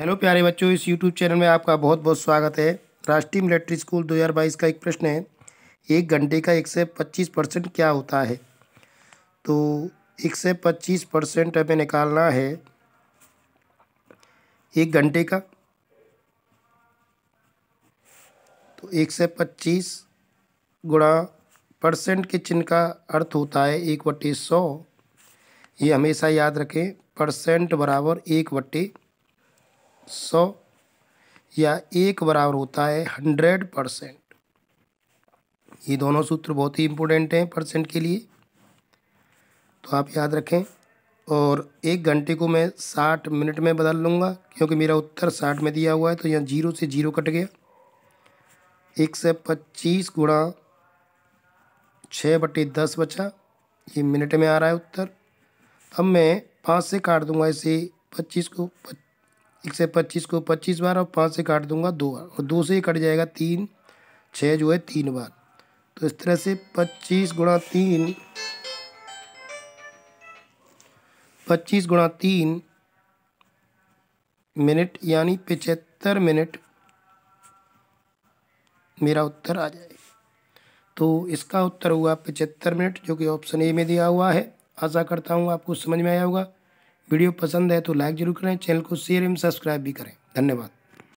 hello प्यारे बच्चों इस यूट्यूब चैनल में आपका बहुत बहुत स्वागत है राष्ट्रीय मिलिट्री स्कूल 2022 का एक प्रश्न है एक घंटे का एक से पच्चीस परसेंट क्या होता है तो एक से पच्चीस परसेंट हमें निकालना है एक घंटे का तो एक से पच्चीस गुणा परसेंट के चिन्ह का अर्थ होता है एक बट्टे सौ ये हमेशा याद रखें परसेंट बराबर एक बट्टे सौ या एक बराबर होता है हंड्रेड परसेंट ये दोनों सूत्र बहुत ही इम्पोर्टेंट हैं परसेंट के लिए तो आप याद रखें और एक घंटे को मैं साठ मिनट में बदल लूँगा क्योंकि मेरा उत्तर साठ में दिया हुआ है तो यहाँ जीरो से जीरो कट गया एक सौ पच्चीस गुणा छः बटे दस बचा ये मिनट में आ रहा है उत्तर अब मैं पाँच से काट दूंगा इसे पच्चीस को एक से पच्चीस को पच्चीस बार और पाँच से काट दूंगा दो बार और दो से ही कट जाएगा तीन छः जो है तीन बार तो इस तरह से पच्चीस गुणा तीन पच्चीस गुणा तीन मिनट यानी पचहत्तर मिनट मेरा उत्तर आ जाए तो इसका उत्तर हुआ पचहत्तर मिनट जो कि ऑप्शन ए में दिया हुआ है आशा करता हूँ आपको समझ में आया होगा वीडियो पसंद है तो लाइक जरूर करें चैनल को शेयर एवं सब्सक्राइब भी करें धन्यवाद